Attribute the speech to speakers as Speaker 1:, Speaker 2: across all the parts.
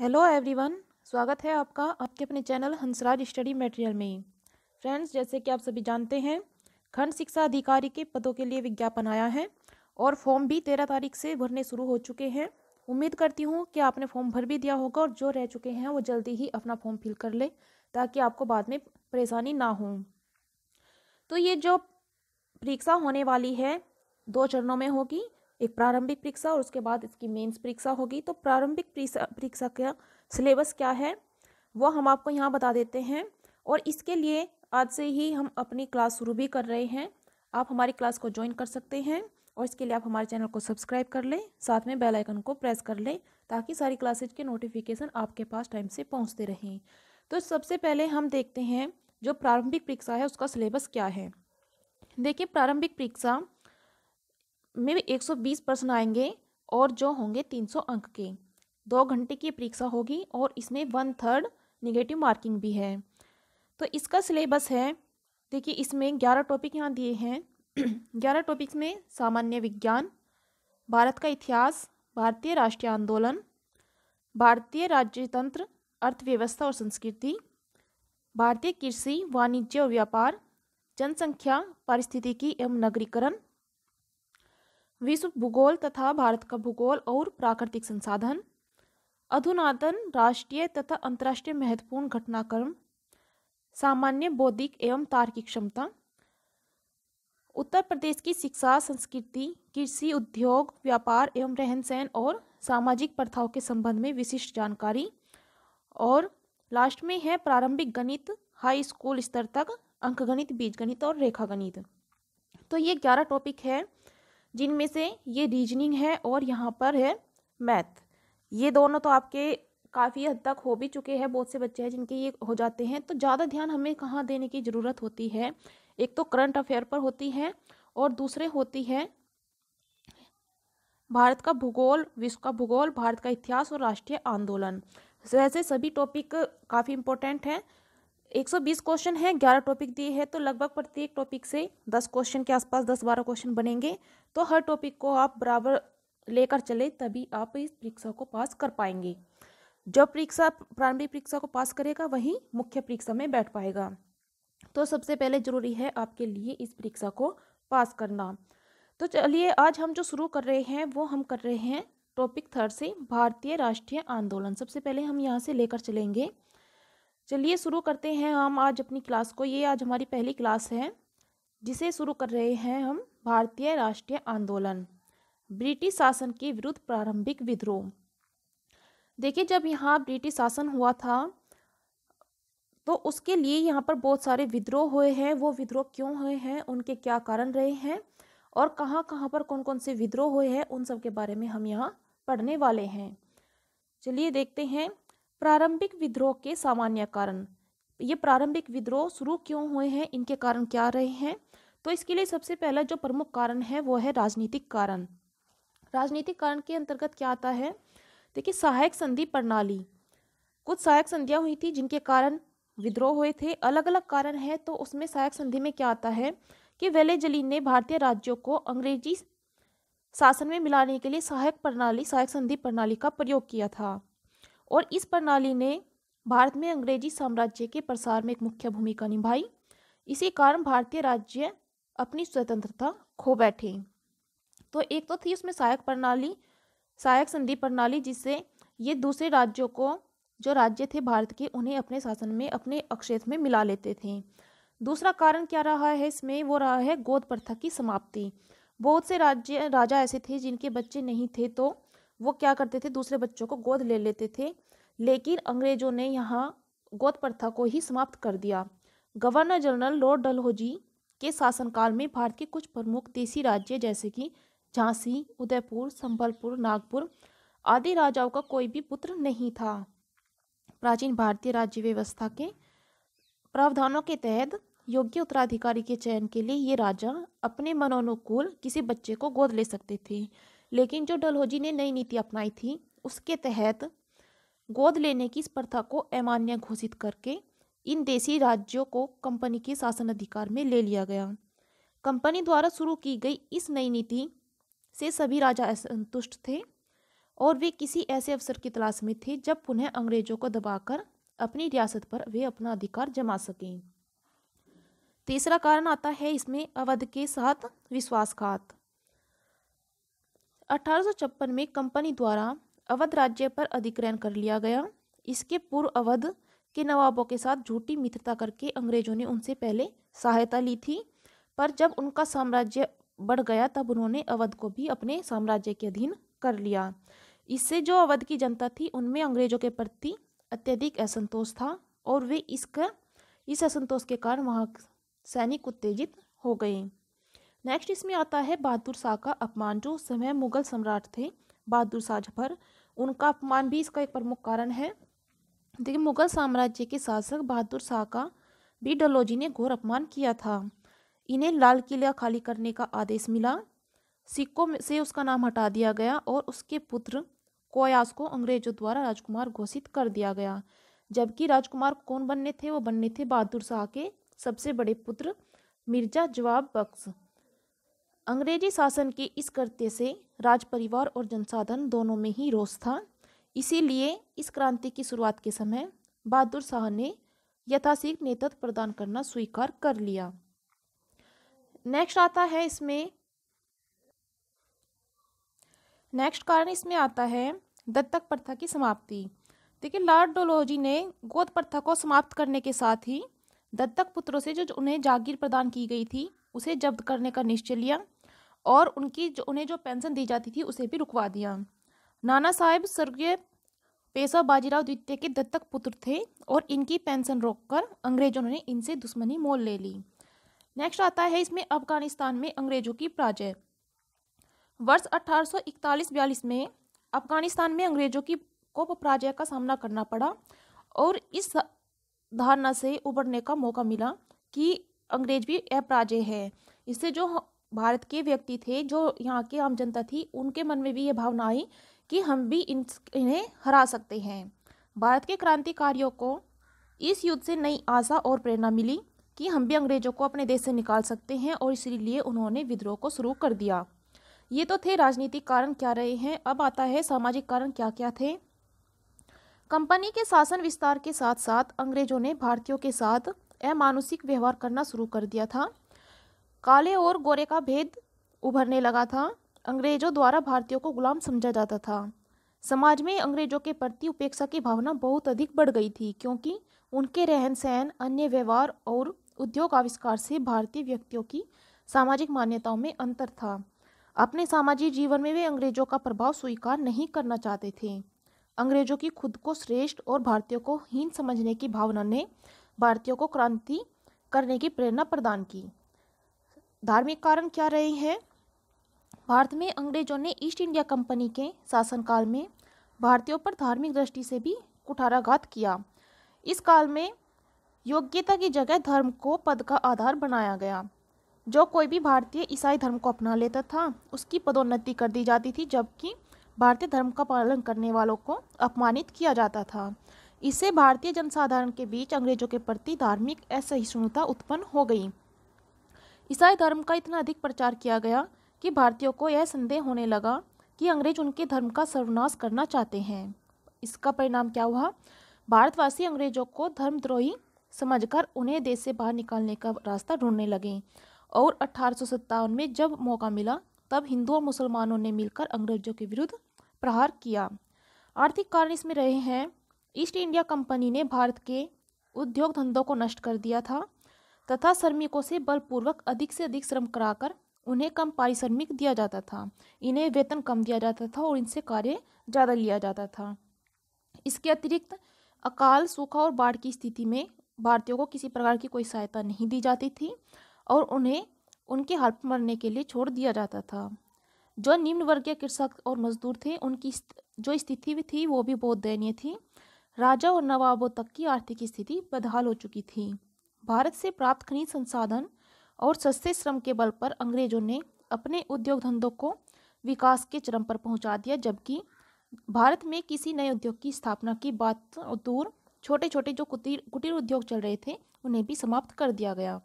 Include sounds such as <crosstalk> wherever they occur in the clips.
Speaker 1: hello everyone स्वागत है आपका आपके अपने चैनल हंसराज स्टडी मटेरियल में फ्रेंड्स जैसे कि आप सभी जानते हैं खंड शिक्षा अधिकारी के पदों के लिए विज्ञापन आया है और फॉर्म भी तेरह तारीख से भरने शुरू हो चुके हैं उम्मीद करती हूँ कि आपने फॉर्म भर भी दिया होगा और जो रह चुके हैं वो जल्दी ही अपना फॉर्म फिल कर ले ताकि आपको बाद में परेशानी ना हो तो ये जो परीक्षा होने वाली है दो चरणों में होगी एक प्रारंभिक परीक्षा और उसके बाद इसकी मेंस परीक्षा होगी तो प्रारंभिक परीक्षा का सिलेबस क्या है वह हम आपको यहाँ बता देते हैं और इसके लिए आज से ही हम अपनी क्लास शुरू भी कर रहे हैं आप हमारी क्लास को ज्वाइन कर सकते हैं और इसके लिए आप हमारे चैनल को सब्सक्राइब कर लें साथ में बेल आइकन को प्रेस कर लें ताकि सारी क्लासेज के नोटिफिकेशन आपके पास टाइम से पहुँचते रहें तो सबसे पहले हम देखते हैं जो प्रारंभिक परीक्षा है उसका सिलेबस क्या है देखिए प्रारंभिक परीक्षा में भी 120 प्रश्न आएंगे और जो होंगे 300 अंक के दो घंटे की परीक्षा होगी और इसमें वन थर्ड निगेटिव मार्किंग भी है तो इसका सिलेबस है देखिए इसमें ग्यारह टॉपिक यहाँ दिए हैं <clears throat> ग्यारह टॉपिक्स में सामान्य विज्ञान भारत का इतिहास भारतीय राष्ट्रीय आंदोलन भारतीय राज्यतंत्र अर्थव्यवस्था और संस्कृति भारतीय कृषि वाणिज्य और व्यापार जनसंख्या पारिस्थितिकी एवं नगरीकरण विश्व भूगोल तथा भारत का भूगोल और प्राकृतिक संसाधन अधुनातन राष्ट्रीय तथा अंतर्राष्ट्रीय महत्वपूर्ण घटनाक्रम सामान्य बौद्धिक एवं तार्किक क्षमता उत्तर प्रदेश की शिक्षा संस्कृति कृषि उद्योग व्यापार एवं रहन सहन और सामाजिक प्रथाओं के संबंध में विशिष्ट जानकारी और लास्ट में है प्रारंभिक गणित हाई स्कूल स्तर तक अंकगणित बीजगणित और रेखा गणित तो ये ग्यारह टॉपिक है जिनमें से ये रीजनिंग है और यहाँ पर है मैथ ये दोनों तो आपके काफ़ी हद तक हो भी चुके हैं बहुत से बच्चे हैं जिनके ये हो जाते हैं तो ज़्यादा ध्यान हमें कहाँ देने की ज़रूरत होती है एक तो करंट अफेयर पर होती है और दूसरे होती है भारत का भूगोल विश्व का भूगोल भारत का इतिहास और राष्ट्रीय आंदोलन वैसे सभी टॉपिक काफ़ी इंपॉर्टेंट हैं 120 क्वेश्चन है 11 टॉपिक दिए हैं तो लगभग प्रत्येक टॉपिक से 10 क्वेश्चन के आसपास 10-12 क्वेश्चन बनेंगे तो हर टॉपिक को आप बराबर लेकर चले तभी आप इस परीक्षा को पास कर पाएंगे जो परीक्षा प्रारंभिक परीक्षा को पास करेगा वही मुख्य परीक्षा में बैठ पाएगा तो सबसे पहले जरूरी है आपके लिए इस परीक्षा को पास करना तो चलिए आज हम जो शुरू कर रहे हैं वो हम कर रहे हैं टॉपिक थर्ड से भारतीय राष्ट्रीय आंदोलन सबसे पहले हम यहाँ से लेकर चलेंगे चलिए शुरू करते हैं हम आज अपनी क्लास को ये आज हमारी पहली क्लास है जिसे शुरू कर रहे हैं हम भारतीय राष्ट्रीय आंदोलन ब्रिटिश शासन के विरुद्ध प्रारंभिक विद्रोह देखिए जब यहाँ ब्रिटिश शासन हुआ था तो उसके लिए यहाँ पर बहुत सारे विद्रोह हुए हैं वो विद्रोह क्यों हुए हैं उनके क्या कारण रहे हैं और कहाँ कहाँ पर कौन कौन से विद्रोह हुए हैं उन सब के बारे में हम यहाँ पढ़ने वाले हैं चलिए देखते हैं प्रारंभिक विद्रोह के सामान्य कारण ये प्रारंभिक विद्रोह शुरू क्यों हुए हैं इनके कारण क्या रहे हैं तो इसके लिए सबसे पहला जो प्रमुख कारण है वो है राजनीतिक कारण राजनीतिक कारण के अंतर्गत क्या आता है देखिए सहायक संधि प्रणाली कुछ सहायक संधियाँ हुई थी जिनके कारण विद्रोह हुए थे अलग अलग कारण है तो उसमें सहायक संधि में क्या आता है कि वेले जली ने भारतीय राज्यों को अंग्रेजी शासन में मिलाने के लिए सहायक प्रणाली सहायक संधि प्रणाली का प्रयोग किया था और इस प्रणाली ने भारत में अंग्रेजी साम्राज्य के प्रसार में एक मुख्य भूमिका निभाई इसी कारण भारतीय राज्य अपनी स्वतंत्रता खो बैठे तो एक तो थी उसमें सहायक प्रणाली सहायक संधि प्रणाली जिससे ये दूसरे राज्यों को जो राज्य थे भारत के उन्हें अपने शासन में अपने अक्षेत्र में मिला लेते थे दूसरा कारण क्या रहा है इसमें वो रहा है गोद प्रथा की समाप्ति बहुत से राज्य राजा ऐसे थे जिनके बच्चे नहीं थे तो वो क्या करते थे दूसरे बच्चों को गोद ले लेते थे लेकिन अंग्रेजों ने यहाँ गोद प्रथा को ही समाप्त कर दिया गवर्नर जनरल लॉर्ड डलहौजी के शासनकाल में भारत के कुछ प्रमुख देसी राज्य जैसे कि झांसी उदयपुर संबलपुर नागपुर आदि राजाओं का कोई भी पुत्र नहीं था प्राचीन भारतीय राज्य व्यवस्था के प्रावधानों के तहत योग्य उत्तराधिकारी के चयन के लिए ये राजा अपने मनोनुकूल किसी बच्चे को गोद ले सकते थे लेकिन जो डलहौजी ने नई नीति अपनाई थी उसके तहत गोद लेने की इस प्रथा को अमान्य घोषित करके इन देसी राज्यों को कंपनी के शासन अधिकार में ले लिया गया कंपनी द्वारा शुरू की गई इस नई नीति से सभी राजा असंतुष्ट थे और वे किसी ऐसे अवसर की तलाश में थे जब पुनः अंग्रेजों को दबाकर अपनी रियासत पर वे अपना अधिकार जमा सकें तीसरा कारण आता है इसमें अवध के साथ विश्वासघात अठारह में कंपनी द्वारा अवध राज्य पर अधिग्रहण कर लिया गया इसके पूर्व अवध के नवाबों के साथ झूठी मित्रता करके अंग्रेजों ने उनसे पहले सहायता ली थी पर जब उनका साम्राज्य बढ़ गया तब उन्होंने अवध को भी अपने साम्राज्य के अधीन कर लिया इससे जो अवध की जनता थी उनमें अंग्रेजों के प्रति अत्यधिक असंतोष था और वे इसका इस असंतोष के कारण वहाँ सैनिक उत्तेजित हो गए नेक्स्ट इसमें आता है बहादुर शाह का अपमान जो उस समय मुगल सम्राट थे बहादुर शाह जफर उनका अपमान भी इसका एक प्रमुख कारण है देखिए मुगल साम्राज्य के शासक बहादुर शाह का भी डलोजी ने घोर अपमान किया था इन्हें लाल किला खाली करने का आदेश मिला सिक्कों से उसका नाम हटा दिया गया और उसके पुत्र कोयास को अंग्रेजों द्वारा राजकुमार घोषित कर दिया गया जबकि राजकुमार कौन बनने थे वो बनने थे बहादुर शाह के सबसे बड़े पुत्र मिर्जा जवाब बख्श अंग्रेजी शासन के इस कृत्य से राज परिवार और जनसाधन दोनों में ही रोष था इसीलिए इस क्रांति की शुरुआत के समय बहादुर शाह ने यथाशीघ्र नेतृत्व प्रदान करना स्वीकार कर लिया नेक्स्ट आता है इसमें नेक्स्ट कारण इसमें आता है दत्तक प्रथा की समाप्ति देखिए लॉर्ड डोलोजी ने गोद प्रथा को समाप्त करने के साथ ही दत्तक पुत्रों से जो उन्हें जागीर प्रदान की गई थी उसे जब्त करने का निश्चय लिया और उनकी जो उन्हें जो पेंशन दी जाती थी उसे भी रुकवा दिया नाना साहेब स्वर्गीय पेशा बाजीराव द्वितीय के दत्तक पुत्र थे और इनकी पेंशन रोककर अंग्रेजों ने इनसे दुश्मनी मोल ले ली नेक्स्ट आता है इसमें अफगानिस्तान में अंग्रेजों की पराजय वर्ष 1841-42 में अफगानिस्तान में अंग्रेजों की को पराजय का सामना करना पड़ा और इस धारणा से उबरने का मौका मिला कि अंग्रेज भी अपराजय है इससे जो भारत के व्यक्ति थे जो यहाँ के आम जनता थी उनके मन में भी ये भावना आई कि हम भी इन इन्हें हरा सकते हैं भारत के क्रांतिकारियों को इस युद्ध से नई आशा और प्रेरणा मिली कि हम भी अंग्रेजों को अपने देश से निकाल सकते हैं और इसीलिए उन्होंने विद्रोह को शुरू कर दिया ये तो थे राजनीतिक कारण क्या रहे हैं अब आता है सामाजिक कारण क्या क्या थे कंपनी के शासन विस्तार के साथ साथ अंग्रेजों ने भारतीयों के साथ अमानुषिक व्यवहार करना शुरू कर दिया था काले और गोरे का भेद उभरने लगा था अंग्रेजों द्वारा भारतीयों को गुलाम समझा जाता था समाज में अंग्रेजों के प्रति उपेक्षा की भावना बहुत अधिक बढ़ गई थी क्योंकि उनके रहन सहन अन्य व्यवहार और उद्योग आविष्कार से भारतीय व्यक्तियों की सामाजिक मान्यताओं में अंतर था अपने सामाजिक जीवन में वे अंग्रेजों का प्रभाव स्वीकार नहीं करना चाहते थे अंग्रेजों की खुद को श्रेष्ठ और भारतीयों को हीन समझने की भावना ने भारतीयों को क्रांति करने की प्रेरणा प्रदान की धार्मिक कारण क्या रहे हैं भारत में अंग्रेजों ने ईस्ट इंडिया कंपनी के शासनकाल में भारतीयों पर धार्मिक दृष्टि से भी कुठाराघात किया इस काल में योग्यता की जगह धर्म को पद का आधार बनाया गया जो कोई भी भारतीय ईसाई धर्म को अपना लेता था उसकी पदोन्नति कर दी जाती थी जबकि भारतीय धर्म का पालन करने वालों को अपमानित किया जाता था इससे भारतीय जनसाधारण के बीच अंग्रेजों के प्रति धार्मिक असहिष्णुता उत्पन्न हो गई ईसाई धर्म का इतना अधिक प्रचार किया गया कि भारतीयों को यह संदेह होने लगा कि अंग्रेज उनके धर्म का सर्वनाश करना चाहते हैं इसका परिणाम क्या हुआ भारतवासी अंग्रेजों को धर्मद्रोही समझकर उन्हें देश से बाहर निकालने का रास्ता ढूंढने लगे और अठारह में जब मौका मिला तब हिंदू और मुसलमानों ने मिलकर अंग्रेजों के विरुद्ध प्रहार किया आर्थिक कारण इसमें रहे हैं ईस्ट इंडिया कंपनी ने भारत के उद्योग धंधों को नष्ट कर दिया था तथा श्रमिकों से बलपूर्वक अधिक से अधिक श्रम कराकर उन्हें कम पारिश्रमिक दिया जाता था इन्हें वेतन कम दिया जाता था और इनसे कार्य ज़्यादा लिया जाता था इसके अतिरिक्त अकाल सूखा और बाढ़ की स्थिति में भारतीयों को किसी प्रकार की कोई सहायता नहीं दी जाती थी और उन्हें उनके हल्प मरने के लिए छोड़ दिया जाता था जो निम्न वर्गीय कृषक और मजदूर थे उनकी जो स्थिति भी थी वो भी बहुत दयनीय थी राजा और नवाबों तक की आर्थिक स्थिति बदहाल हो चुकी थी भारत से प्राप्त खनिज संसाधन और सस्ते श्रम के बल पर अंग्रेजों ने अपने उद्योग धंधों को विकास के चरम पर पहुंचा दिया जबकि भारत में किसी नए उद्योग की स्थापना की बात दूर छोटे छोटे जो कुटीर कुटीर उद्योग चल रहे थे उन्हें भी समाप्त कर दिया गया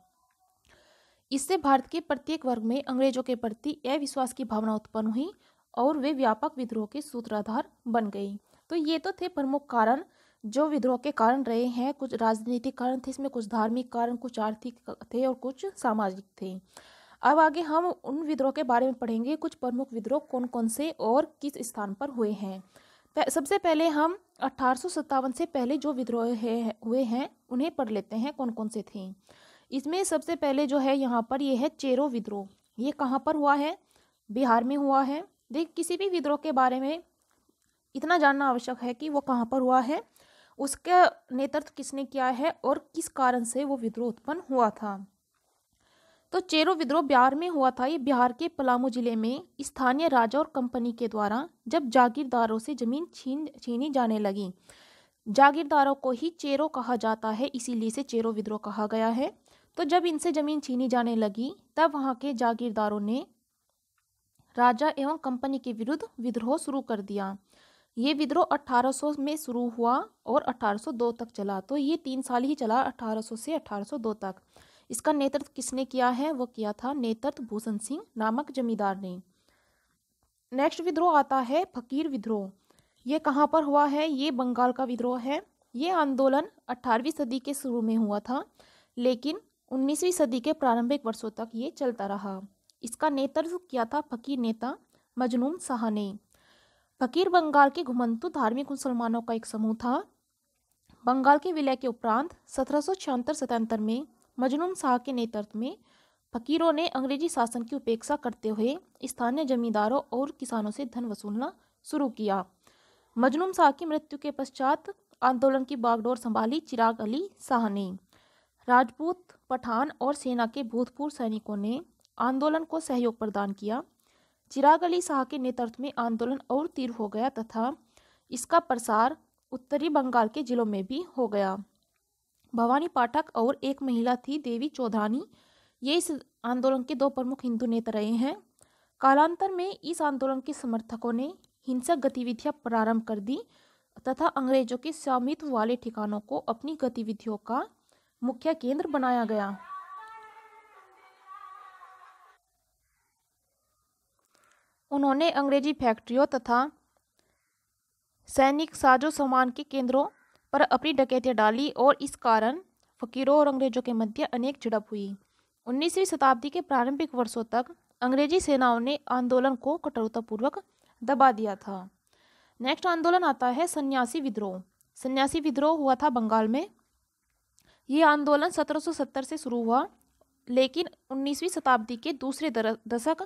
Speaker 1: इससे भारत के प्रत्येक वर्ग में अंग्रेजों के प्रति अविश्वास की भावना उत्पन्न हुई और वे व्यापक विद्रोह के सूत्राधार बन गई तो ये तो थे प्रमुख कारण जो विद्रोह के कारण रहे हैं कुछ राजनीतिक कारण थे इसमें कुछ धार्मिक कारण कुछ आर्थिक थे और कुछ सामाजिक थे अब आगे हम उन विद्रोह के बारे में पढ़ेंगे कुछ प्रमुख विद्रोह कौन कौन से और किस स्थान पर हुए हैं सबसे पहले हम अठारह से पहले जो विद्रोह है, हुए हैं उन्हें पढ़ लेते हैं कौन कौन से थे इसमें सबसे पहले जो है यहाँ पर यह है चेरो विद्रोह ये कहाँ पर हुआ है बिहार में हुआ है देख किसी भी विद्रोह के बारे में इतना जानना आवश्यक है कि वो कहाँ पर हुआ है उसका नेतृत्व किसने किया है और किस कारण से वो विद्रोह उत्पन्न हुआ था तो चेरो विद्रोह बिहार में हुआ था ये बिहार के पलामू जिले में स्थानीय राजा और कंपनी के द्वारा जब जागीरदारों से जमीन छीन छीनी जाने लगी जागीरदारों को ही चेरो कहा जाता है इसीलिए से चेरो विद्रोह कहा गया है तो जब इनसे जमीन छीनी जाने लगी तब वहाँ के जागीरदारों ने राजा एवं कंपनी के विरुद्ध विद्रोह शुरू कर दिया ये विद्रोह 1800 में शुरू हुआ और 1802 तक चला तो ये तीन साल ही चला 1800 से 1802 तक इसका नेतृत्व किसने किया है वो किया था नेतृत्व भूषण सिंह नामक जमींदार ने नेक्स्ट विद्रोह आता है फकीर विद्रोह ये कहाँ पर हुआ है ये बंगाल का विद्रोह है ये आंदोलन 18वीं सदी के शुरू में हुआ था लेकिन 19वीं सदी के प्रारंभिक वर्षों तक ये चलता रहा इसका नेतृत्व किया था फकीर नेता मजनूम शाह ने फकीर बंगाल के घुमंतु धार्मिक मुसलमानों का एक समूह था बंगाल के विलय के उपरांत सत्रह सौ छिहत्तर में मजनून शाह के नेतृत्व में फकीरों ने अंग्रेजी शासन की उपेक्षा करते हुए स्थानीय जमींदारों और किसानों से धन वसूलना शुरू किया मजनूम शाह की मृत्यु के पश्चात आंदोलन की बागडोर संभाली चिराग अली शाह ने राजपूत पठान और सेना के भूतपूर्व सैनिकों ने आंदोलन को सहयोग प्रदान किया चिराग अली शाह के नेतृत्व में आंदोलन और तीव्र हो गया तथा इसका प्रसार उत्तरी बंगाल के जिलों में भी हो गया भवानी पाठक और एक महिला थी देवी चौधानी ये इस आंदोलन के दो प्रमुख हिंदू नेता रहे हैं कालांतर में इस आंदोलन के समर्थकों ने हिंसक गतिविधियां प्रारंभ कर दी तथा अंग्रेजों के स्वामित्व वाले ठिकानों को अपनी गतिविधियों का मुख्य केंद्र बनाया गया उन्होंने अंग्रेजी फैक्ट्रियों तथा सैनिक साजो सामान के केंद्रों पर अपनी डकैतियाँ डाली और इस कारण फकीरों और अंग्रेजों के मध्य अनेक झड़प हुई उन्नीसवीं शताब्दी के प्रारंभिक वर्षों तक अंग्रेजी सेनाओं ने आंदोलन को कठोरतापूर्वक दबा दिया था नेक्स्ट आंदोलन आता है सन्यासी विद्रोह सन्यासी विद्रोह हुआ था बंगाल में ये आंदोलन 1770 से शुरू हुआ लेकिन 19वीं शताब्दी के दूसरे दशक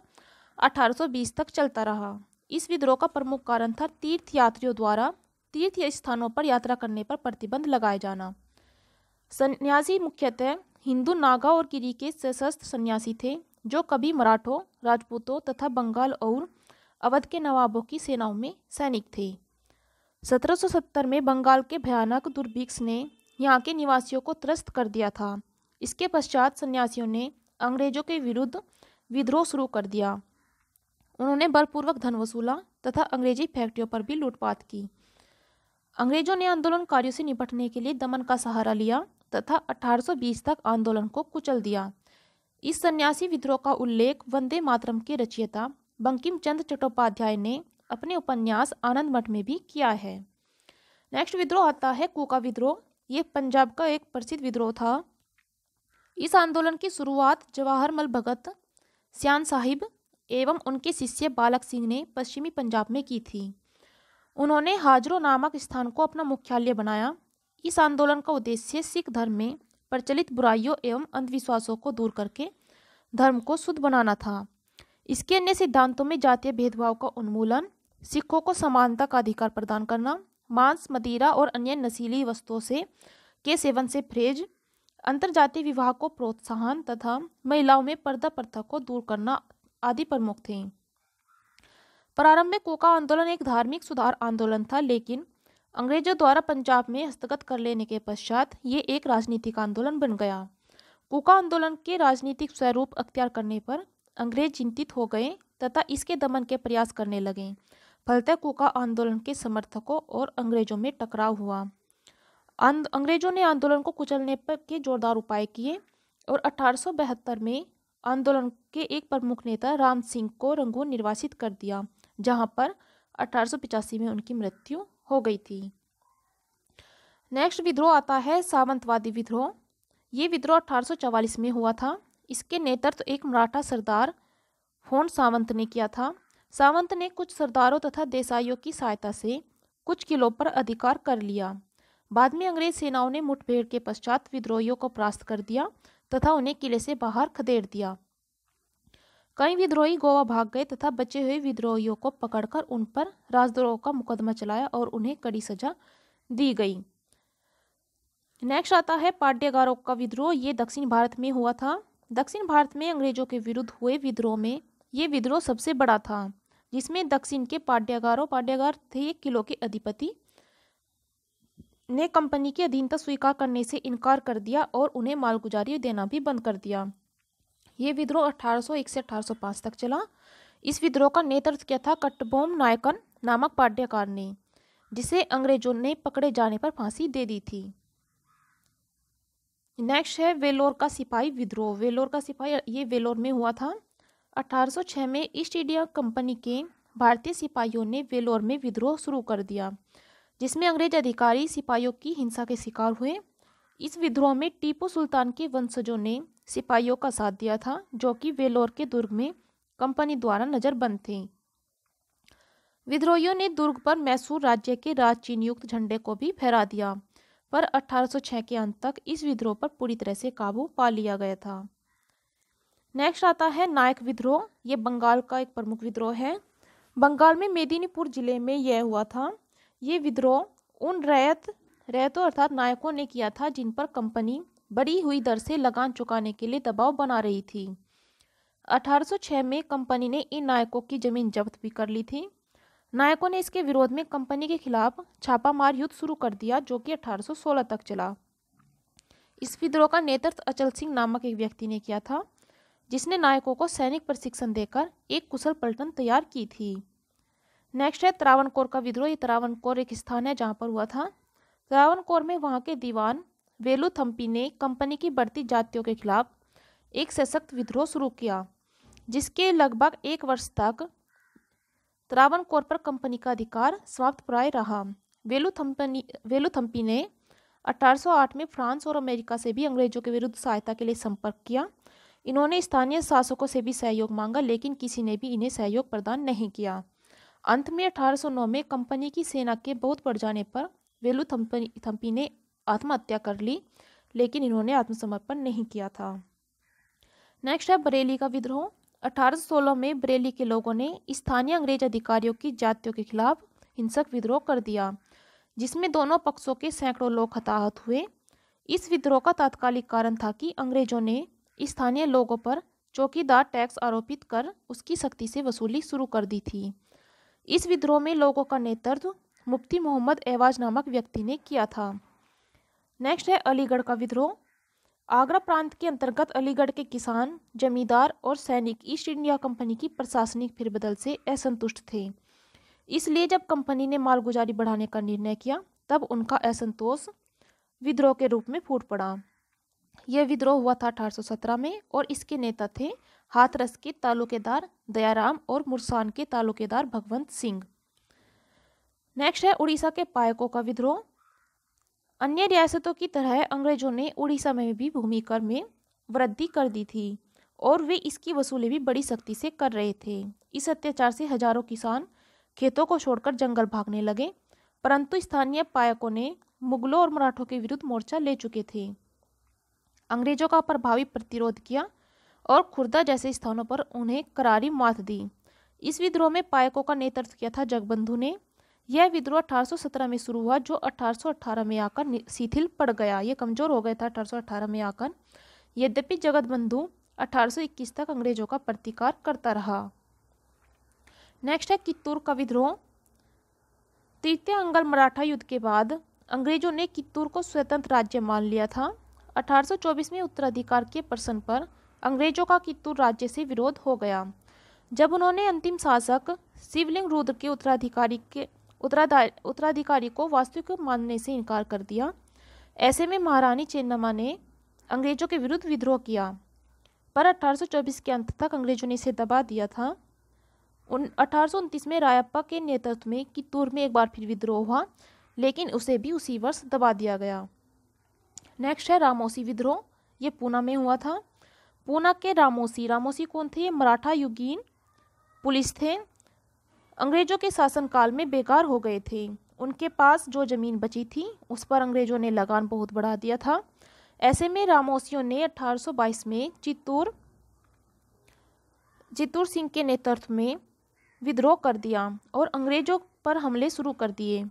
Speaker 1: 1820 तक चलता रहा इस विद्रोह का प्रमुख कारण था तीर्थ यात्रियों द्वारा तीर्थ स्थानों पर यात्रा करने पर प्रतिबंध लगाया जाना सन्यासी मुख्यतः हिंदू नागा और गिरी के सशस्त्र सन्यासी थे जो कभी मराठों राजपूतों तथा बंगाल और अवध के नवाबों की सेनाओं में सैनिक थे 1770 में बंगाल के भयानक दुर्भिक्ष ने यहाँ के निवासियों को त्रस्त कर दिया था इसके पश्चात सन्यासियों ने अंग्रेजों के विरुद्ध विद्रोह शुरू कर दिया उन्होंने बलपूर्वक धन वसूला तथा अंग्रेजी फैक्ट्रियों पर भी लूटपाट की अंग्रेजों ने आंदोलनकारियों से निपटने के लिए दमन का सहारा लिया तथा 1820 तक आंदोलन को कुचल दिया इस सन्यासी विद्रोह का उल्लेख वंदे मातरम के रचयिता बंकिम चंद चट्टोपाध्याय ने अपने उपन्यास आनंद मठ में भी किया है नेक्स्ट विद्रोह आता है कोका विद्रोह ये पंजाब का एक प्रसिद्ध विद्रोह था इस आंदोलन की शुरुआत जवाहरमल भगत श्यान साहिब एवं उनके शिष्य बालक सिंह ने पश्चिमी पंजाब में की थी उन्होंने हाजरों नामक स्थान को अपना मुख्यालय बनाया इस आंदोलन का उद्देश्य सिख धर्म में प्रचलित बुराइयों एवं अंधविश्वासों को दूर करके धर्म को शुद्ध बनाना था इसके अन्य सिद्धांतों में जातीय भेदभाव का उन्मूलन सिखों को समानता का अधिकार प्रदान करना मांस मदिरा और अन्य नशीली वस्तुओं से के सेवन से फ्रेज अंतर विवाह को प्रोत्साहन तथा महिलाओं में पर्दा प्रथा को दूर करना आदि प्रमुख थे प्रारंभ में कोका आंदोलन एक धार्मिक सुधार आंदोलन था लेकिन अंग्रेजों द्वारा पंजाब में हस्तगत कर लेने के पश्चात ये एक राजनीतिक आंदोलन बन गया कोका आंदोलन के राजनीतिक स्वरूप अख्तियार करने पर अंग्रेज चिंतित हो गए तथा इसके दमन के प्रयास करने लगे फलतः कोका आंदोलन के समर्थकों और अंग्रेजों में टकराव हुआ अंग्रेजों ने आंदोलन को कुचलने पर के जोरदार उपाय किए और अठारह में आंदोलन के एक प्रमुख नेता राम सिंह को रंगून निर्वासित कर दिया जहां पर अठारह में उनकी मृत्यु हो गई थी नेक्स्ट विद्रोह आता है सावंतवादी विद्रोह ये विद्रोह अठारह में हुआ था इसके नेतृत्व तो एक मराठा सरदार होन सावंत ने किया था सावंत ने कुछ सरदारों तथा देसाइयों की सहायता से कुछ किलों पर अधिकार कर लिया बाद में अंग्रेज सेनाओं ने मुठभेड़ के पश्चात विद्रोहियों को परास्त कर दिया तथा उन्हें किले से बाहर खदेड़ दिया कई विद्रोही गोवा भाग गए तथा बचे हुए विद्रोहियों को पकड़कर उन पर राजद्रोह का मुकदमा चलाया और उन्हें कड़ी सजा दी गई नेक्स्ट आता है पाट्यगारों का विद्रोह ये दक्षिण भारत में हुआ था दक्षिण भारत में अंग्रेजों के विरुद्ध हुए विद्रोह में ये विद्रोह सबसे बड़ा था जिसमें दक्षिण के पाट्यगारों पाड्यागार थे किलो के अधिपति ने कंपनी की अधीनता स्वीकार करने से इनकार कर दिया और उन्हें मालगुजारी देना भी बंद कर दिया ये विद्रोह 1801 से 1805 तक चला इस विद्रोह का नेतृत्व किया था कटबोम नायकन नामक पाड्यकार ने जिसे अंग्रेजों ने पकड़े जाने पर फांसी दे दी थी नेक्स्ट है वेलोर का सिपाही विद्रोह वेलोर का सिपाही ये वेलोर में हुआ था 1806 में ईस्ट इंडिया कंपनी के भारतीय सिपाहियों ने वेलोर में विद्रोह शुरू कर दिया जिसमें अंग्रेज अधिकारी सिपाहियों की हिंसा के शिकार हुए इस विद्रोह में टीपू सुल्तान के वंशजों ने सिपाहियों का साथ दिया था जो कि वेलोर के दुर्ग में कंपनी द्वारा नजरबंद थे विद्रोहियों ने दुर्ग पर मैसूर राज्य के राज युक्त झंडे को भी फहरा दिया पर 1806 के अंत तक इस विद्रोह पर पूरी तरह से काबू पा लिया गया था नेक्स्ट आता है नायक विद्रोह ये बंगाल का एक प्रमुख विद्रोह है बंगाल में मेदिनीपुर जिले में यह हुआ था ये विद्रोह उन रैयत रैतों अर्थात नायकों ने किया था जिन पर कंपनी बढ़ी हुई दर से लगान चुकाने के लिए दबाव बना रही थी 1806 में कंपनी ने इन नायकों की जमीन जब्त भी कर ली थी नायकों ने इसके विरोध में कंपनी के खिलाफ छापामार युद्ध शुरू कर दिया जो कि 1816 तक चला इस विद्रोह का नेतृत्व अचल सिंह नामक एक व्यक्ति ने किया था जिसने नायकों को सैनिक प्रशिक्षण देकर एक कुशल पलटन तैयार की थी नेक्स्ट है त्रावणकोर का विद्रोह ये त्रावणकोर एक स्थान है जहाँ पर हुआ था त्रावणकोर में वहाँ के दीवान वेलू थम्पी ने कंपनी की बढ़ती जातियों के खिलाफ एक सशक्त विद्रोह शुरू किया जिसके लगभग एक वर्ष तक त्रावणकोर पर कंपनी का अधिकार समाप्त प्राय रहा वेलू थम्पनी वेलू थम्पी ने 1808 में फ्रांस और अमेरिका से भी अंग्रेजों के विरुद्ध सहायता के लिए संपर्क किया इन्होंने स्थानीय शासकों से भी सहयोग मांगा लेकिन किसी ने भी इन्हें सहयोग प्रदान नहीं किया अंत में 1809 में कंपनी की सेना के बहुत बढ़ जाने पर वेलू थम्पी थम्पी ने आत्महत्या कर ली लेकिन इन्होंने आत्मसमर्पण नहीं किया था नेक्स्ट है बरेली का विद्रोह 1816 में बरेली के लोगों ने स्थानीय अंग्रेज अधिकारियों की जातियों के खिलाफ हिंसक विद्रोह कर दिया जिसमें दोनों पक्षों के सैकड़ों लोग हताहत हुए इस विद्रोह का तात्कालिक कारण था कि अंग्रेजों ने स्थानीय लोगों पर चौकीदार टैक्स आरोपित कर उसकी सख्ती से वसूली शुरू कर दी थी इस विद्रोह में लोगों का नेतृत्व मुफ्ती मोहम्मद एवाज नामक व्यक्ति ने किया था नेक्स्ट है अलीगढ़ का विद्रोह आगरा प्रांत के अंतर्गत अलीगढ़ के किसान जमींदार और सैनिक ईस्ट इंडिया कंपनी की प्रशासनिक फिरबदल से असंतुष्ट थे इसलिए जब कंपनी ने मालगुजारी बढ़ाने का निर्णय किया तब उनका असंतोष विद्रोह के रूप में फूट पड़ा यह विद्रोह हुआ था अठारह में और इसके नेता थे हाथरस के तालुकेदार दयाराम और मुरसान के तालुकेदार भगवंत सिंह नेक्स्ट है उड़ीसा के पायकों का विद्रोह अन्य रियासतों की तरह अंग्रेजों ने उड़ीसा में भी भूमि कर में वृद्धि कर दी थी और वे इसकी वसूली भी बड़ी सख्ती से कर रहे थे इस अत्याचार से हजारों किसान खेतों को छोड़कर जंगल भागने लगे परंतु स्थानीय पायकों ने मुगलों और मराठों के विरुद्ध मोर्चा ले चुके थे अंग्रेजों का प्रभावी प्रतिरोध किया और खुर्दा जैसे स्थानों पर उन्हें करारी मात दी इस विद्रोह में पायकों का नेतृत्व किया था जगबंधु ने यह विद्रोह अठारह में शुरू हुआ जो 1818 में आकर शिथिल पड़ गया ये कमजोर हो गया था 1818 में आकर यद्यपि जगत बंधु 1821 तक अंग्रेजों का प्रतिकार करता रहा नेक्स्ट है कित्तूर का विद्रोह तृतीय अंगल मराठा युद्ध के बाद अंग्रेजों ने कित्तूर को स्वतंत्र राज्य मान लिया था 1824 में उत्तराधिकार के प्रश्न पर अंग्रेजों का कित्तूर राज्य से विरोध हो गया जब उन्होंने अंतिम शासक शिवलिंग रुद्र के उत्तराधिकारी के उत्तराधिकारी को वास्तविक मानने से इनकार कर दिया ऐसे में महारानी चेन्नमा ने अंग्रेजों के विरुद्ध विद्रोह किया पर 1824 के अंत तक अंग्रेजों ने इसे दबा दिया था उन अठारह में रायप्पा के नेतृत्व में कित्तूर में एक बार फिर विद्रोह हुआ लेकिन उसे भी उसी वर्ष दबा दिया गया नेक्स्ट है रामोसी विद्रोह ये पूना में हुआ था पूना के रामोसी रामोसी कौन थे मराठा युगीन पुलिस थे अंग्रेज़ों के शासनकाल में बेकार हो गए थे उनके पास जो ज़मीन बची थी उस पर अंग्रेज़ों ने लगान बहुत बढ़ा दिया था ऐसे में रामोसियों ने 1822 में चित्तूर चित्तूर सिंह के नेतृत्व में विद्रोह कर दिया और अंग्रेज़ों पर हमले शुरू कर दिए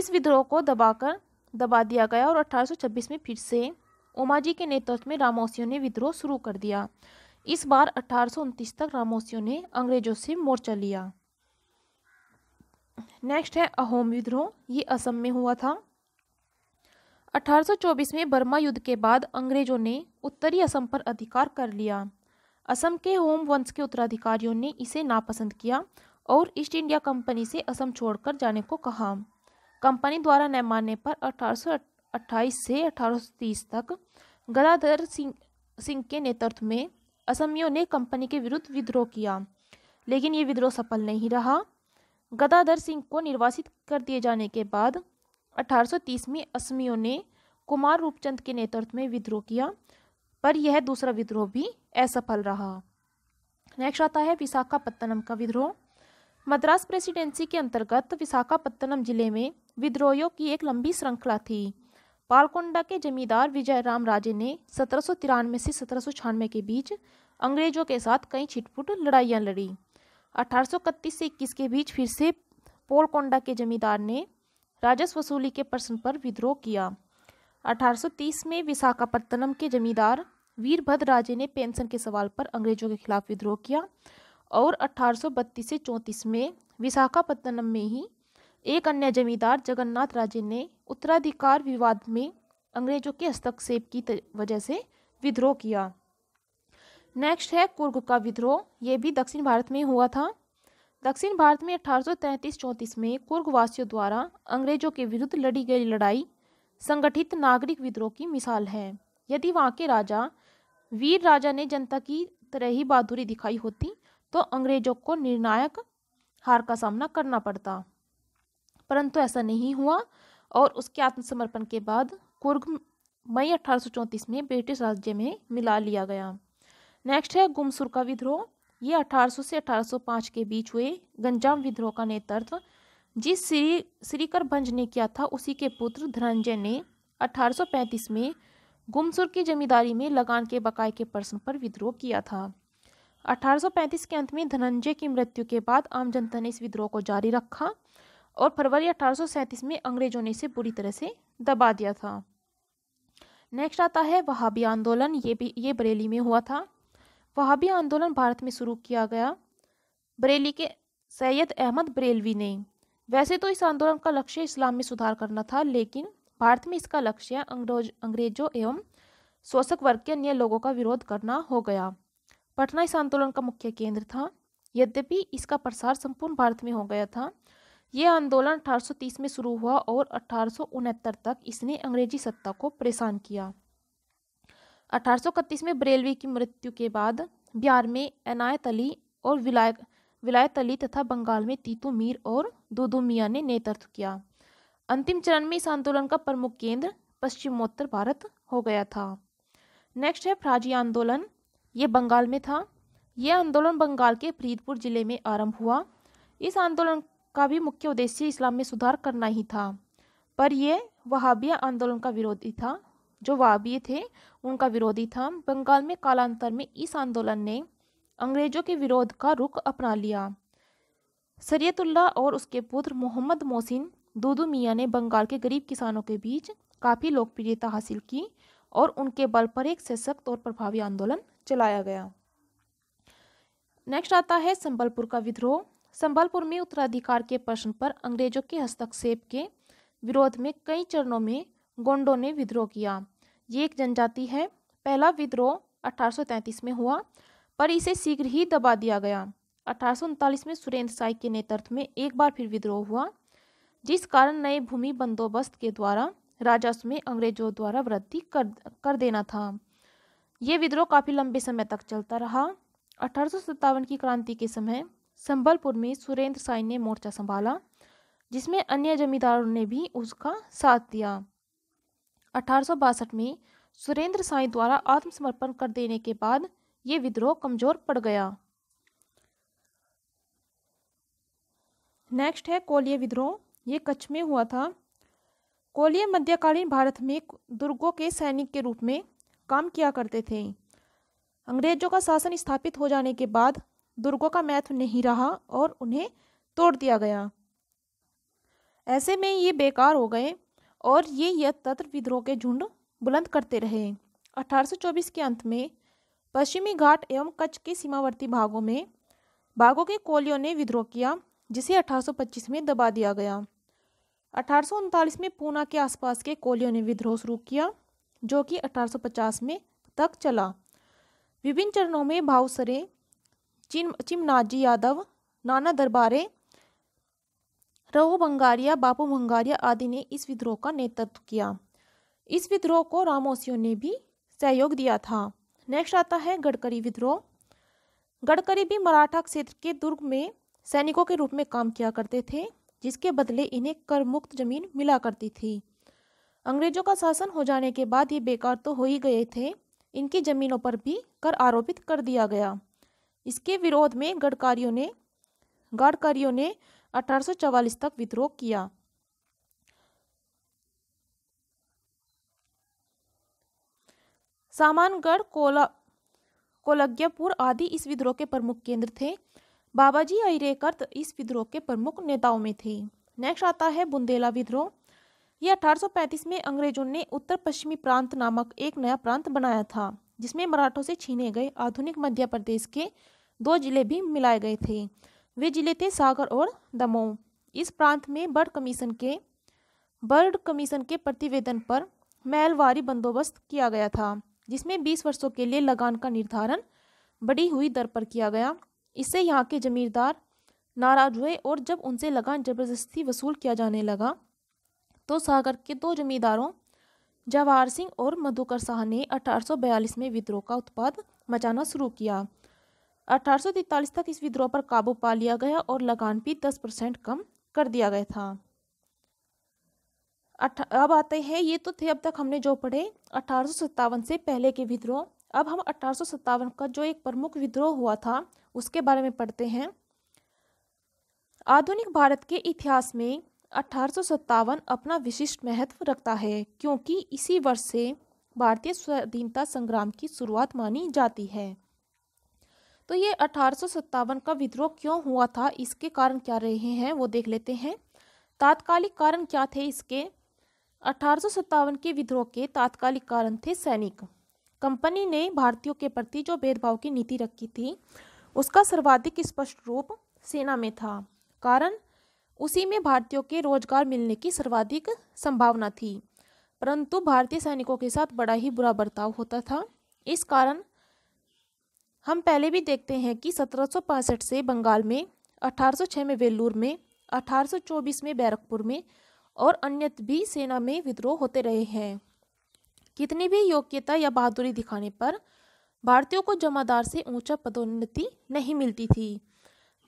Speaker 1: इस विद्रोह को दबाकर दबा दिया गया और 1826 में फिर से ओमाजी के नेतृत्व में रामोसियों ने विद्रोह शुरू कर दिया इस बार अठारह तक रामोसियों ने अंग्रेज़ों से मोर्चा लिया नेक्स्ट है अहोम विद्रोह ये असम में हुआ था 1824 में बर्मा युद्ध के बाद अंग्रेजों ने उत्तरी असम पर अधिकार कर लिया असम के होम वंश के उत्तराधिकारियों ने इसे नापसंद किया और ईस्ट इंडिया कंपनी से असम छोड़कर जाने को कहा कंपनी द्वारा न मानने पर 1828 से 1830 तक गदाधर सिंह सिंह के नेतृत्व में असमियों ने कंपनी के विरुद्ध विद्रोह किया लेकिन ये विद्रोह सफल नहीं रहा गदाधर सिंह को निर्वासित कर दिए जाने के बाद 1830 में असमियों ने कुमार रूपचंद के नेतृत्व में विद्रोह किया पर यह दूसरा विद्रोह भी असफल रहा नेक्स्ट आता है विशाखापत्तनम का विद्रोह मद्रास प्रेसिडेंसी के अंतर्गत विशाखापत्तनम जिले में विद्रोहियों की एक लंबी श्रृंखला थी पालकोंडा के जमींदार विजयराम राजे ने सत्रह से सत्रह के बीच अंग्रेजों के साथ कई छिटपुट लड़ाइयाँ लड़ी अठारह से इक्कीस के बीच फिर से पोलकोंडा के जमींदार ने राजस्व वसूली के प्रश्न पर विद्रोह किया 1830 में विशाखापत्तनम के जमींदार वीरभद्र राजे ने पेंशन के सवाल पर अंग्रेजों के खिलाफ विद्रोह किया और अठारह से चौंतीस में विशाखापत्तनम में ही एक अन्य जमींदार जगन्नाथ राजे ने उत्तराधिकार विवाद में अंग्रेजों के हस्तक्षेप की वजह से विद्रोह किया नेक्स्ट है कुर्ग का विद्रोह ये भी दक्षिण भारत में हुआ था दक्षिण भारत में अठारह सौ तैंतीस में कुर्गवासियों द्वारा अंग्रेजों के विरुद्ध लड़ी गई लड़ाई संगठित नागरिक विद्रोह की मिसाल है यदि वहाँ के राजा वीर राजा ने जनता की तरह ही बहादुरी दिखाई होती तो अंग्रेजों को निर्णायक हार का सामना करना पड़ता परंतु ऐसा नहीं हुआ और उसके आत्मसमर्पण के बाद कुर्ग मई अठारह में ब्रिटिश राज्य में मिला लिया गया नेक्स्ट है गुमसुर का विद्रोह ये 1800 से 1805 के बीच हुए गंजाम विद्रोह का नेतृत्व जिस श्री श्रीकर भंज ने किया था उसी के पुत्र धनंजय ने 1835 में गुमसुर की जमींदारी में लगान के बकाए के प्रश्न पर विद्रोह किया था 1835 के अंत में धनंजय की मृत्यु के बाद आम जनता ने इस विद्रोह को जारी रखा और फरवरी अठारह में अंग्रेजों ने इसे बुरी तरह से दबा दिया था नेक्स्ट आता है वहाबी आंदोलन ये भी ये बरेली में हुआ था वहाबी आंदोलन भारत में शुरू किया गया बरेली के सैयद अहमद बरेलवी ने वैसे तो इस आंदोलन का लक्ष्य इस्लाम में सुधार करना था लेकिन भारत में इसका लक्ष्य अंग्रेज अंग्रेजों एवं शोषक वर्ग के अन्य लोगों का विरोध करना हो गया पटना इस आंदोलन का मुख्य केंद्र था यद्यपि इसका प्रसार संपूर्ण भारत में हो गया था यह आंदोलन 1830 में शुरू हुआ और अठारह तक इसने अंग्रेजी सत्ता को परेशान किया अठारह में बरेलवी की मृत्यु के बाद बिहार में अनायत अली और विलाय विलायत अली तथा बंगाल में तीतू मीर और दुदू मियाँ ने नेतृत्व किया अंतिम चरण में इस आंदोलन का प्रमुख केंद्र पश्चिमोत्तर भारत हो गया था नेक्स्ट है फ्राजी आंदोलन ये बंगाल में था यह आंदोलन बंगाल के फरीदपुर जिले में आरंभ हुआ इस आंदोलन का भी मुख्य उद्देश्य इस्लाम में सुधार करना ही था पर यह वहाबिया आंदोलन का विरोधी था जो वाबी थे उनका विरोधी था बंगाल में कालांतर में इस आंदोलन ने अंग्रेजों के विरोध का रुख अपना लिया सरयतुल्ला और उसके पुत्र मोहम्मद मोहसिन दूदू मियाँ ने बंगाल के गरीब किसानों के बीच काफ़ी लोकप्रियता हासिल की और उनके बल पर एक सशक्त और प्रभावी आंदोलन चलाया गया नेक्स्ट आता है संबलपुर का विद्रोह संबलपुर में उत्तराधिकार के प्रश्न पर अंग्रेजों के हस्तक्षेप के विरोध में कई चरणों में गोंडों ने विद्रोह किया ये एक जनजाति है पहला विद्रोह 1833 में हुआ पर इसे शीघ्र ही दबा दिया गया अठारह में सुरेंद्र साई के नेतृत्व में एक बार फिर विद्रोह हुआ जिस कारण नए भूमि बंदोबस्त के द्वारा राजस्व में अंग्रेजों द्वारा वृद्धि कर कर देना था ये विद्रोह काफ़ी लंबे समय तक चलता रहा अठारह की क्रांति के समय संबलपुर में सुरेंद्र साई ने मोर्चा संभाला जिसमें अन्य जमींदारों ने भी उसका साथ दिया अठारह में सुरेंद्र साई द्वारा आत्मसमर्पण कर देने के बाद ये विद्रोह कमजोर पड़ गया नेक्स्ट है कोलिय विद्रोह ये कच्छ में हुआ था कोलिय मध्यकालीन भारत में दुर्गों के सैनिक के रूप में काम किया करते थे अंग्रेजों का शासन स्थापित हो जाने के बाद दुर्गों का महत्व नहीं रहा और उन्हें तोड़ दिया गया ऐसे में ये बेकार हो गए और ये यत्र विद्रोह के झुंड बुलंद करते रहे 1824 के अंत में पश्चिमी घाट एवं कच्छ के सीमावर्ती भागों में बाघों के कोलियों ने विद्रोह किया जिसे 1825 में दबा दिया गया अठारह में पूना के आसपास के कोलियों ने विद्रोह शुरू किया जो कि 1850 में तक चला विभिन्न चरणों में भावसरे चिम चिमनाजी यादव नाना दरबारे रघु भंगारिया बापू भंगारिया आदि ने इस विद्रोह का नेतृत्व किया इस विद्रोह को रामोसियों ने भी सहयोग दिया था नेक्स्ट आता है गडकरी विद्रोह गडकरी भी मराठा क्षेत्र के दुर्ग में सैनिकों के रूप में काम किया करते थे जिसके बदले इन्हें कर मुक्त जमीन मिला करती थी अंग्रेजों का शासन हो जाने के बाद ये बेकार तो हो ही गए थे इनकी जमीनों पर भी कर आरोपित कर दिया गया इसके विरोध में गडकारियों ने गडकारियों ने अठारह तक विद्रोह किया सामानगढ़ कोला कोलज्ञापुर आदि इस विद्रोह के प्रमुख केंद्र थे बाबाजी अरेकर इस विद्रोह के प्रमुख नेताओं में थे नेक्स्ट आता है बुंदेला विद्रोह यह 1835 में अंग्रेजों ने उत्तर पश्चिमी प्रांत नामक एक नया प्रांत बनाया था जिसमें मराठों से छीने गए आधुनिक मध्य प्रदेश के दो जिले भी मिलाए गए थे वे जिले थे सागर और दमोह इस प्रांत में बर्ड कमीशन के बर्ड कमीशन के प्रतिवेदन पर महलवारी बंदोबस्त किया गया था जिसमें 20 वर्षों के लिए लगान का निर्धारण बढ़ी हुई दर पर किया गया इससे यहाँ के जमींदार नाराज हुए और जब उनसे लगान जबरदस्ती वसूल किया जाने लगा तो सागर के दो जमींदारों जवाहर सिंह और मधुकर शाह ने 1842 में विद्रोह का उत्पाद मचाना शुरू किया अठारह तक इस विद्रोह पर काबू पा लिया गया और लगान भी दस परसेंट कम कर दिया गया था अब आते हैं ये तो थे अब तक हमने जो पढ़े अठारह से पहले के विद्रोह अब हम अठारह का जो एक प्रमुख विद्रोह हुआ था उसके बारे में पढ़ते हैं आधुनिक भारत के इतिहास में अठारह अपना विशिष्ट महत्व रखता है क्योंकि इसी वर्ष से भारतीय स्वाधीनता संग्राम की शुरुआत मानी जाती है तो ये अठारह का विद्रोह क्यों हुआ था इसके कारण क्या रहे हैं वो देख लेते हैं तात्कालिक कारण क्या थे इसके अठारह के विद्रोह के तात्कालिक कारण थे सैनिक कंपनी ने भारतीयों के प्रति जो भेदभाव की नीति रखी थी उसका सर्वाधिक स्पष्ट रूप सेना में था कारण उसी में भारतीयों के रोजगार मिलने की सर्वाधिक संभावना थी परंतु भारतीय सैनिकों के साथ बड़ा ही बुरा बर्ताव होता था इस कारण हम पहले भी देखते हैं कि सत्रह से बंगाल में 1806 में वेल्लूर में 1824 में बैरकपुर में और अन्य भी सेना में विद्रोह होते रहे हैं कितनी भी योग्यता या बहादुरी दिखाने पर भारतीयों को जमादार से ऊंचा पदोन्नति नहीं मिलती थी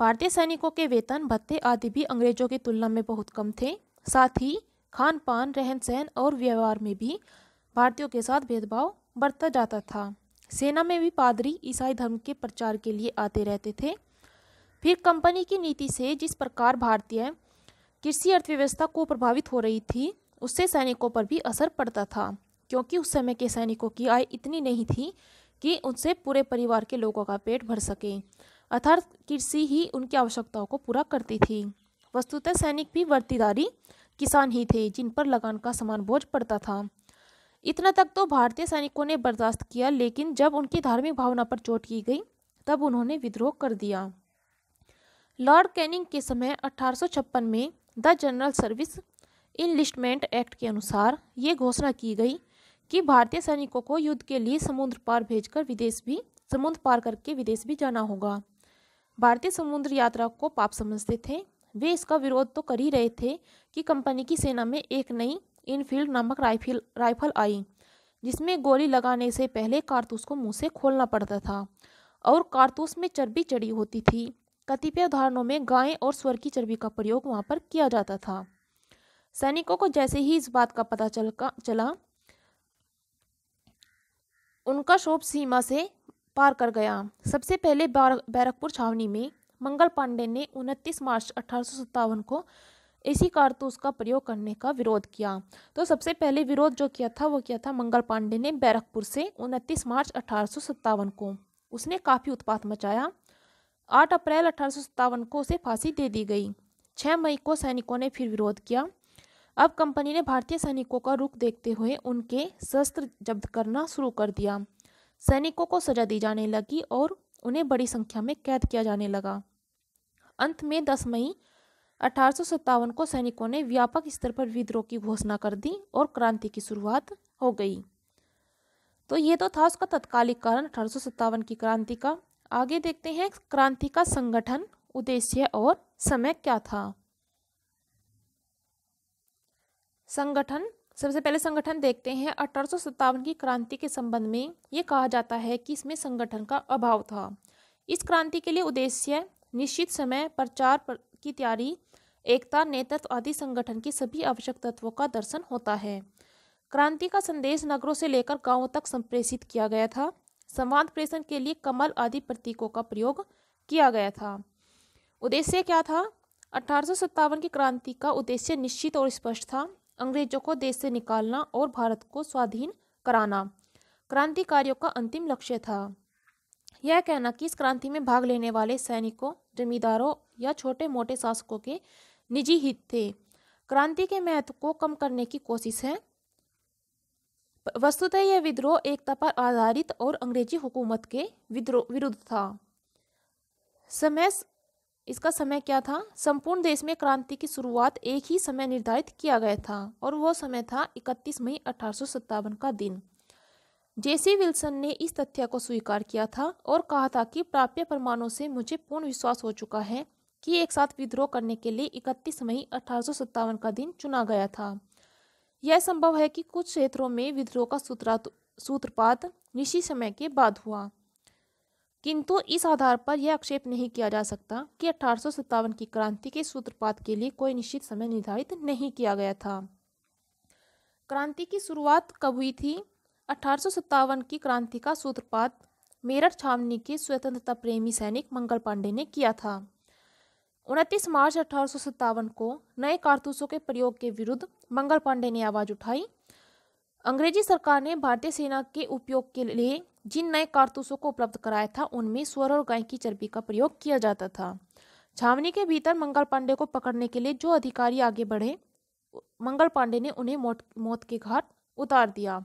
Speaker 1: भारतीय सैनिकों के वेतन भत्ते आदि भी अंग्रेजों की तुलना में बहुत कम थे साथ ही खान पान रहन सहन और व्यवहार में भी भारतीयों के साथ भेदभाव बढ़ता जाता था सेना में भी पादरी ईसाई धर्म के प्रचार के लिए आते रहते थे फिर कंपनी की नीति से जिस प्रकार भारतीय कृषि अर्थव्यवस्था को प्रभावित हो रही थी उससे सैनिकों पर भी असर पड़ता था क्योंकि उस समय के सैनिकों की आय इतनी नहीं थी कि उनसे पूरे परिवार के लोगों का पेट भर सके अर्थात कृषि ही उनकी आवश्यकताओं को पूरा करती थी वस्तुतः सैनिक भी वर्तीदारी किसान ही थे जिन पर लगान का समान बोझ पड़ता था इतना तक तो भारतीय सैनिकों ने बर्दाश्त किया लेकिन जब उनकी धार्मिक भावना पर चोट की गई तब उन्होंने विद्रोह कर दिया लॉर्ड कैनिंग के समय अठारह में the general service enlistment act के अनुसार ये घोषणा की गई कि भारतीय सैनिकों को युद्ध के लिए समुद्र पार भेजकर विदेश भी समुद्र पार करके विदेश भी जाना होगा भारतीय समुद्र यात्रा को पाप समझते थे वे इसका विरोध तो कर ही रहे थे कि कंपनी की सेना में एक नई इनफील्ड नामक राइफिल राइफल आई जिसमें गोली लगाने से पहले कारतूस को मुंह से खोलना पड़ता था और कारतूस में चर्बी चढ़ी होती थी कतिपय उदाहरणों में गायें और स्वर की चर्बी का प्रयोग वहाँ पर किया जाता था सैनिकों को जैसे ही इस बात का पता चल का चला उनका शोभ सीमा से पार कर गया सबसे पहले बैरकपुर छावनी में मंगल पांडे ने उनतीस मार्च अठारह को इसी कारतूस तो का प्रयोग करने का विरोध किया तो सबसे पहले विरोध जो किया था वो किया था मंगल पांडे ने बैरकपुर से उनतीस मार्च अठारह को उसने काफ़ी उत्पात मचाया आठ अप्रैल अठारह को उसे फांसी दे दी गई छः मई को सैनिकों ने फिर विरोध किया अब कंपनी ने भारतीय सैनिकों का रुख देखते हुए उनके शस्त्र जब्त करना शुरू कर दिया सैनिकों को सजा दी जाने लगी और उन्हें बड़ी संख्या में कैद किया जाने लगा अंत में 10 मई अठारह को सैनिकों ने व्यापक स्तर पर विद्रोह की घोषणा कर दी और क्रांति की शुरुआत हो गई तो ये तो था उसका तत्कालिक कारण अठारह की क्रांति का आगे देखते हैं क्रांति का संगठन उद्देश्य और समय क्या था संगठन सबसे पहले संगठन देखते हैं अठारह की क्रांति के संबंध में ये कहा जाता है कि इसमें संगठन का अभाव था इस क्रांति के लिए उद्देश्य निश्चित समय प्रचार पर की तैयारी एकता नेतृत्व आदि संगठन की सभी आवश्यक तत्वों का दर्शन होता है क्रांति का संदेश नगरों से लेकर गांवों तक संप्रेषित किया गया था संवाद प्रेषण के लिए कमल आदि प्रतीकों का प्रयोग किया गया था उद्देश्य क्या था अठारह की क्रांति का उद्देश्य निश्चित और स्पष्ट था अंग्रेजों को देश से निकालना और भारत को स्वाधीन कराना क्रांतिकारियों का अंतिम लक्ष्य था यह कहना कि इस क्रांति में भाग लेने वाले सैनिकों जमींदारों या छोटे मोटे शासकों के निजी हित थे क्रांति के महत्व को कम करने की कोशिश है वस्तुतः यह विद्रोह एकता पर आधारित और अंग्रेजी हुकूमत के विद्रोह विरुद्ध था समय इसका समय क्या था संपूर्ण देश में क्रांति की शुरुआत एक ही समय निर्धारित किया गया था और वह समय था 31 मई अठारह का दिन जेसी विल्सन ने इस तथ्य को स्वीकार किया था और कहा था कि प्राप्य परमाणु से मुझे पूर्ण विश्वास हो चुका है कि एक साथ विद्रोह करने के लिए इकतीस मई अठारह का दिन चुना गया था यह संभव है कि कुछ क्षेत्रों में विद्रोह का सूत्रपात निशी समय के बाद हुआ किंतु इस आधार पर यह आक्षेप नहीं किया जा सकता कि अठारह की क्रांति के सूत्रपात के लिए कोई निश्चित समय निर्धारित नहीं किया गया था क्रांति की शुरुआत कब हुई थी अठारह की क्रांति का सूत्रपात मेरठ छावनी के स्वतंत्रता प्रेमी सैनिक मंगल पांडे ने किया था उनतीस मार्च अठारह को नए कारतूसों के प्रयोग के विरुद्ध मंगल पांडे ने आवाज उठाई अंग्रेजी सरकार ने भारतीय सेना के उपयोग के लिए जिन नए कारतूसों को उपलब्ध कराया था उनमें स्वर और गाय की चर्बी का प्रयोग किया जाता था छावनी के भीतर मंगल पांडे को पकड़ने के लिए जो अधिकारी आगे बढ़े मंगल पांडे ने उन्हें मौत मौत के घाट उतार दिया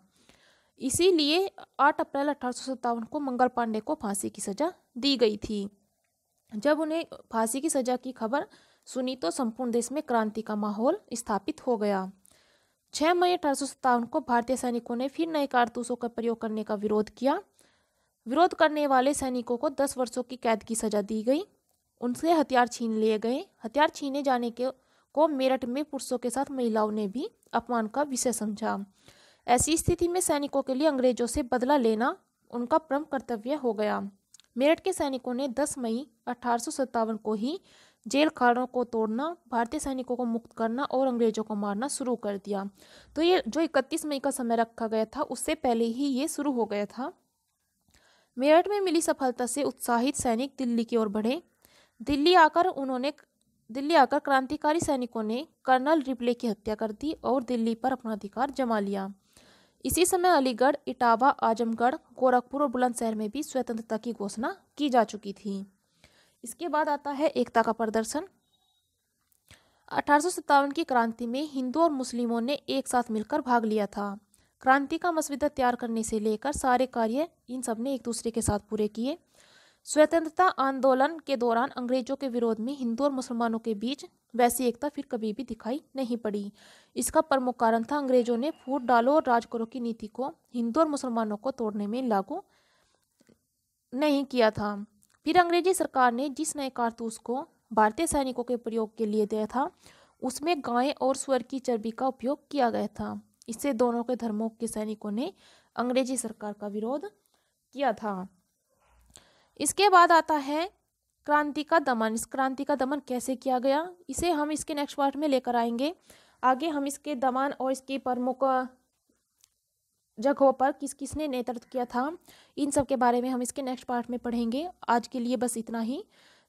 Speaker 1: इसीलिए 8 अप्रैल अठारह को मंगल पांडे को फांसी की सजा दी गई थी जब उन्हें फांसी की सजा की खबर सुनी तो संपूर्ण देश में क्रांति का माहौल स्थापित हो गया छह मई अठारह को भारतीय सैनिकों ने फिर नए कारतूसों का प्रयोग करने का विरोध किया विरोध करने वाले सैनिकों को दस वर्षों की कैद की सजा दी गई उनसे हथियार छीन लिए गए हथियार छीने जाने के को मेरठ में पुरुषों के साथ महिलाओं ने भी अपमान का विषय समझा ऐसी स्थिति में सैनिकों के लिए अंग्रेजों से बदला लेना उनका परम कर्तव्य हो गया मेरठ के सैनिकों ने 10 मई अठारह को ही जेल खानों को तोड़ना भारतीय सैनिकों को मुक्त करना और अंग्रेजों को मारना शुरू कर दिया तो ये जो 31 मई का समय रखा गया था उससे पहले ही ये शुरू हो गया था मेरठ में मिली सफलता से उत्साहित सैनिक दिल्ली की ओर बढ़े दिल्ली आकर उन्होंने दिल्ली आकर क्रांतिकारी सैनिकों ने कर्नल रिप्ले की हत्या कर दी और दिल्ली पर अपना अधिकार जमा लिया इसी समय अलीगढ़ इटावा आजमगढ़ गोरखपुर और बुलंदशहर में भी स्वतंत्रता की घोषणा की जा चुकी थी इसके बाद आता है एकता का प्रदर्शन अठारह की क्रांति में हिंदू और मुस्लिमों ने एक साथ मिलकर भाग लिया था क्रांति का मसविदा तैयार करने से लेकर सारे कार्य इन सब ने एक दूसरे के साथ पूरे किए स्वतंत्रता आंदोलन के दौरान अंग्रेजों के विरोध में हिंदू और मुसलमानों के बीच वैसी एकता फिर कभी भी दिखाई नहीं पड़ी इसका प्रमुख कारण था अंग्रेजों ने फूट डालो और राज करो की नीति को हिंदू और मुसलमानों को तोड़ने में लागू नहीं किया था फिर अंग्रेजी सरकार ने जिस नए कारतूस को भारतीय सैनिकों के प्रयोग के लिए दिया था उसमें गाय और स्वर की चर्बी का उपयोग किया गया था इससे दोनों के धर्मों के सैनिकों ने अंग्रेजी सरकार का विरोध किया था इसके बाद आता है क्रांति का दमन इस क्रांति का दमन कैसे किया गया इसे हम इसके नेक्स्ट पार्ट में लेकर आएंगे आगे हम इसके दमन और इसके प्रमुख जगहों पर किस किसने नेतृत्व किया था इन सब के बारे में हम इसके नेक्स्ट पार्ट में पढ़ेंगे आज के लिए बस इतना ही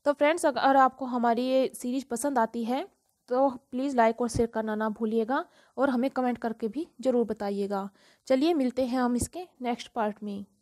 Speaker 1: तो फ्रेंड्स अगर आपको हमारी ये सीरीज पसंद आती है तो प्लीज़ लाइक और शेयर करना ना भूलिएगा और हमें कमेंट करके भी ज़रूर बताइएगा चलिए मिलते हैं हम इसके नेक्स्ट पार्ट में